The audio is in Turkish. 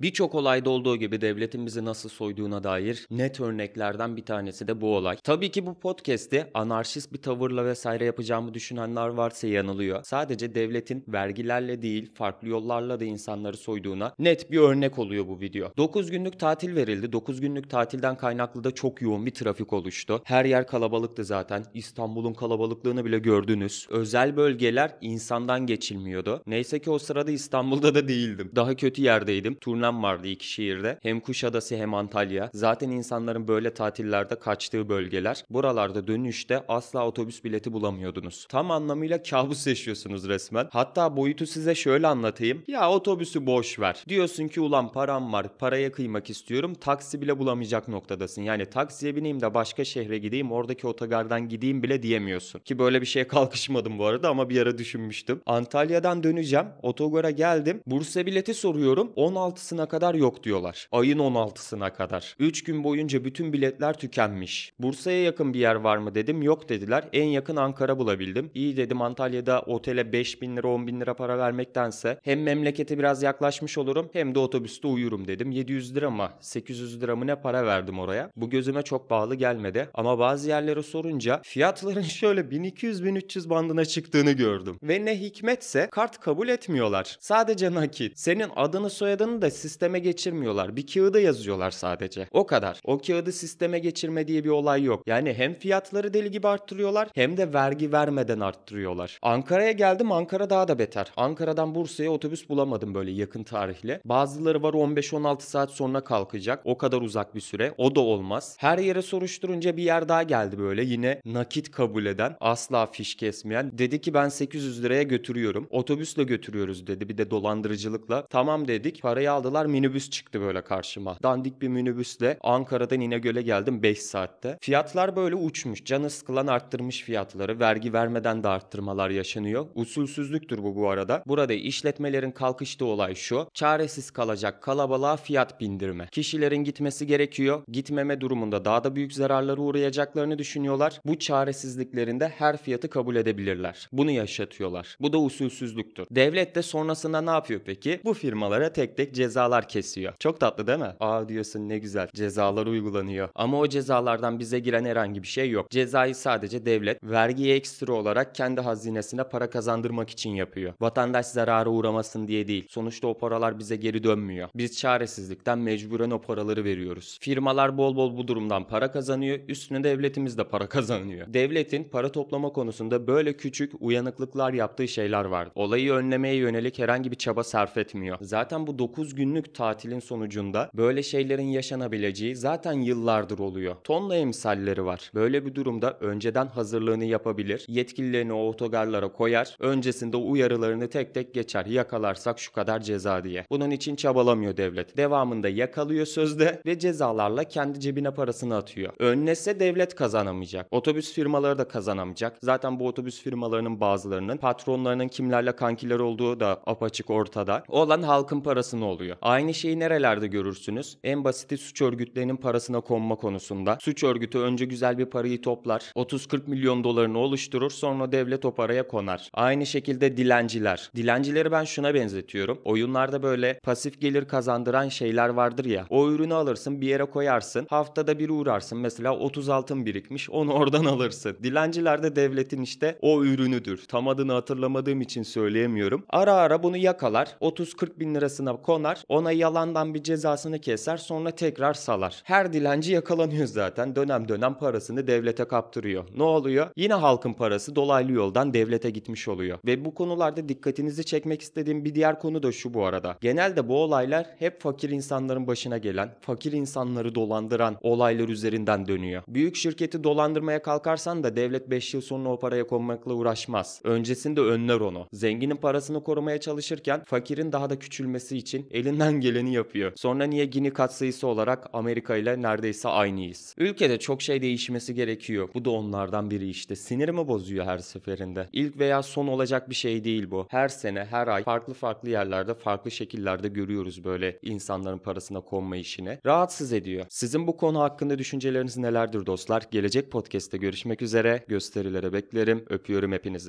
Birçok olayda olduğu gibi devletin bizi nasıl soyduğuna dair net örneklerden bir tanesi de bu olay. Tabii ki bu podcast'i anarşist bir tavırla vesaire yapacağımı düşünenler varsa yanılıyor. Sadece devletin vergilerle değil farklı yollarla da insanları soyduğuna net bir örnek oluyor bu video. 9 günlük tatil verildi. 9 günlük tatilden kaynaklı da çok yoğun bir trafik oluştu. Her yer kalabalıktı zaten. İstanbul'un kalabalıklığını bile gördünüz. Özel bölgeler insandan geçilmiyordu. Neyse ki o sırada İstanbul'da da değildim. Daha kötü yerdeydim. Turne deprem vardı iki şehirde. Hem Kuşadası hem Antalya. Zaten insanların böyle tatillerde kaçtığı bölgeler. Buralarda dönüşte asla otobüs bileti bulamıyordunuz. Tam anlamıyla kabus yaşıyorsunuz resmen. Hatta boyutu size şöyle anlatayım. Ya otobüsü boş ver. Diyorsun ki ulan param var. Paraya kıymak istiyorum. Taksi bile bulamayacak noktadasın. Yani taksiye bineyim de başka şehre gideyim. Oradaki otogardan gideyim bile diyemiyorsun. Ki böyle bir şeye kalkışmadım bu arada ama bir ara düşünmüştüm. Antalya'dan döneceğim. Otogara geldim. Bursa bileti soruyorum. 16'sına 16'sına kadar yok diyorlar. Ayın 16'sına kadar. 3 gün boyunca bütün biletler tükenmiş. Bursa'ya yakın bir yer var mı dedim. Yok dediler. En yakın Ankara bulabildim. İyi dedim Antalya'da otele 5 bin lira 10 bin lira para vermektense hem memlekete biraz yaklaşmış olurum hem de otobüste uyurum dedim. 700 lira mı 800 lira mı ne para verdim oraya. Bu gözüme çok bağlı gelmedi. Ama bazı yerlere sorunca fiyatların şöyle 1200-1300 bandına çıktığını gördüm. Ve ne hikmetse kart kabul etmiyorlar. Sadece nakit. Senin adını soyadını da siz sisteme geçirmiyorlar. Bir kağıda yazıyorlar sadece. O kadar. O kağıdı sisteme geçirme diye bir olay yok. Yani hem fiyatları deli gibi arttırıyorlar hem de vergi vermeden arttırıyorlar. Ankara'ya geldim Ankara daha da beter. Ankara'dan Bursa'ya otobüs bulamadım böyle yakın tarihle. Bazıları var 15-16 saat sonra kalkacak. O kadar uzak bir süre. O da olmaz. Her yere soruşturunca bir yer daha geldi böyle. Yine nakit kabul eden, asla fiş kesmeyen. Dedi ki ben 800 liraya götürüyorum. Otobüsle götürüyoruz dedi. Bir de dolandırıcılıkla. Tamam dedik. Parayı aldılar kadar minibüs çıktı böyle karşıma. Dandik bir minibüsle Ankara'dan İnegöl'e geldim 5 saatte. Fiyatlar böyle uçmuş. Canı sıkılan arttırmış fiyatları. Vergi vermeden de arttırmalar yaşanıyor. Usulsüzlüktür bu bu arada. Burada işletmelerin kalkıştığı olay şu. Çaresiz kalacak kalabalığa fiyat bindirme. Kişilerin gitmesi gerekiyor. Gitmeme durumunda daha da büyük zararları uğrayacaklarını düşünüyorlar. Bu çaresizliklerinde her fiyatı kabul edebilirler. Bunu yaşatıyorlar. Bu da usulsüzlüktür. Devlet de sonrasında ne yapıyor peki? Bu firmalara tek tek cezalar cezalar kesiyor. Çok tatlı değil mi? Aa diyorsun ne güzel cezalar uygulanıyor. Ama o cezalardan bize giren herhangi bir şey yok. Cezayı sadece devlet vergiye ekstra olarak kendi hazinesine para kazandırmak için yapıyor. Vatandaş zarara uğramasın diye değil. Sonuçta o paralar bize geri dönmüyor. Biz çaresizlikten mecburen o paraları veriyoruz. Firmalar bol bol bu durumdan para kazanıyor. Üstüne devletimiz de para kazanıyor. Devletin para toplama konusunda böyle küçük uyanıklıklar yaptığı şeyler var. Olayı önlemeye yönelik herhangi bir çaba sarf etmiyor. Zaten bu 9 gün günlük tatilin sonucunda böyle şeylerin yaşanabileceği zaten yıllardır oluyor. Tonla emsalleri var. Böyle bir durumda önceden hazırlığını yapabilir, yetkililerini o otogarlara koyar, öncesinde uyarılarını tek tek geçer. Yakalarsak şu kadar ceza diye. Bunun için çabalamıyor devlet. Devamında yakalıyor sözde ve cezalarla kendi cebine parasını atıyor. Önlese devlet kazanamayacak. Otobüs firmaları da kazanamayacak. Zaten bu otobüs firmalarının bazılarının patronlarının kimlerle kankiler olduğu da apaçık ortada. Olan halkın parasını oluyor. Aynı şeyi nerelerde görürsünüz? En basiti suç örgütlerinin parasına konma konusunda. Suç örgütü önce güzel bir parayı toplar. 30-40 milyon dolarını oluşturur. Sonra devlet o paraya konar. Aynı şekilde dilenciler. Dilencileri ben şuna benzetiyorum. Oyunlarda böyle pasif gelir kazandıran şeyler vardır ya. O ürünü alırsın bir yere koyarsın. Haftada bir uğrarsın. Mesela 30 altın birikmiş. Onu oradan alırsın. Dilenciler de devletin işte o ürünüdür. Tam adını hatırlamadığım için söyleyemiyorum. Ara ara bunu yakalar. 30-40 bin lirasına konar. Ona yalandan bir cezasını keser sonra tekrar salar. Her dilenci yakalanıyor zaten. Dönem dönem parasını devlete kaptırıyor. Ne oluyor? Yine halkın parası dolaylı yoldan devlete gitmiş oluyor. Ve bu konularda dikkatinizi çekmek istediğim bir diğer konu da şu bu arada. Genelde bu olaylar hep fakir insanların başına gelen, fakir insanları dolandıran olaylar üzerinden dönüyor. Büyük şirketi dolandırmaya kalkarsan da devlet 5 yıl sonra o paraya konmakla uğraşmaz. Öncesinde önler onu. Zenginin parasını korumaya çalışırken fakirin daha da küçülmesi için elin elinden geleni yapıyor. Sonra niye Gini katsayısı olarak Amerika ile neredeyse aynıyız. Ülkede çok şey değişmesi gerekiyor. Bu da onlardan biri işte. Sinirimi bozuyor her seferinde. İlk veya son olacak bir şey değil bu. Her sene, her ay farklı farklı yerlerde, farklı şekillerde görüyoruz böyle insanların parasına konma işini. Rahatsız ediyor. Sizin bu konu hakkında düşünceleriniz nelerdir dostlar? Gelecek podcast'te görüşmek üzere. Gösterilere beklerim. Öpüyorum hepinizi.